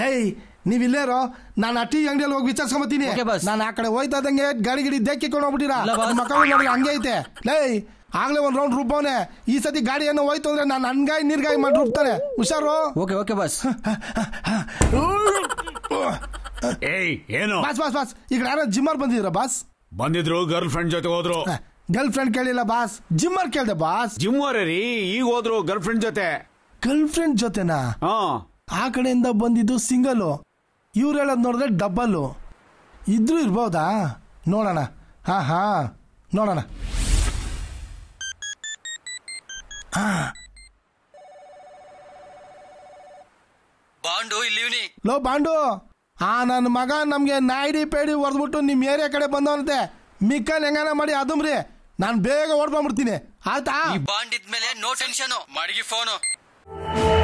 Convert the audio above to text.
ಲೈ ನೀವ್ ನಾನು ಆ ಟೀ ಅಂಗಡಿಯಲ್ಲಿ ಹೋಗಿ ವಿಚಾರಿಸ್ಕೊಂಬತ್ತೀನಿ ನಾನು ಆ ಕಡೆ ಹೋಯ್ತದಂಗೆ ಗಾಡಿ ಗಿಡಿ ದೇಕ್ಕಿಕೊಂಡು ಹೋಗ್ಬಿಟ್ಟಿರ ಮಕ್ಕಳು ಹಂಗೆ ಐತೆ ಲೈ ಆಗ್ಲೇ ಒಂದ್ ರೌಂಡ್ ರುಬ್ಬವನೆ ಈ ಸತಿ ಗಾಡಿ ಏನೋ ಹೋಯ್ತು ಅಂದ್ರೆ ನಾನು ನನ್ಗಾಯಿ ನೀರ್ಗಾಯಿ ಮಾಡಿ ರುಬ್ತಾರೆ ಹುಷಾರು ಓಕೆ ಓಕೆ ಬಸ್ ಏಯ್ ಏನು ಬಾಸ್ ಬಾಸ್ ಬಾಸ್ ಈಗ ಯಾರೋ ಜಿಮ್ಮರ್ ಬಂದಿದ್ರ ಬಾಸ್ ಬಂದಿದ್ರು ಗರ್ಲ್ ಫ್ರೆಂಡ್ ಜೊತೆ ಹೋದ್ರು ಗರ್ಲ್ ಫ್ರೆಂಡ್ ಕೇಳಿಲ್ಲ ಬಾಸ್ ಜಿಮ್ಮರ್ ಕೇಳ್ದೆ ಬಾಸ್ ಜಿಮ್ ರೀ ಈಗ ಹೋದ್ರು ಗರ್ಲ್ ಫ್ರೆಂಡ್ ಜೊತೆ ಗರ್ಲ್ ಫ್ರೆಂಡ್ ಜೊತೆನಾ ಆ ಕಡೆಯಿಂದ ಬಂದಿದ್ದು ಸಿಂಗಲ್ ಇವ್ರು ಹೇಳೋದು ನೋಡಿದ್ರೆ ಡಬಲ್ ಇದ್ರೂ ಇರ್ಬೋದಾ ನೋಡೋಣ ಹಾ ಹಾ ನೋಡೋಣ ಬಾಂಡು ಲೋ ಬಾಂಡು ಆ ನನ್ನ ಮಗ ನಮಗೆ ನಾಯಿಡಿ ಪೇಡಿ ಹೊಡೆದ್ಬಿಟ್ಟು ನಿಮ್ಮ ಏರಿಯಾ ಕಡೆ ಬಂದವಂತೆ ಮಿಕ್ಕಲ್ ಹೆಂಗಾನ ಮಾಡಿ ಅದುಮ್ರಿ ನಾನು ಬೇಗ ಓಡ್ ಆಯ್ತಾ ಈ ಬಾಂಡ್ ಇದ್ಮೇಲೆ ನೋ ಟೆನ್ಷನ್ ಮಡಗಿ ಫೋನು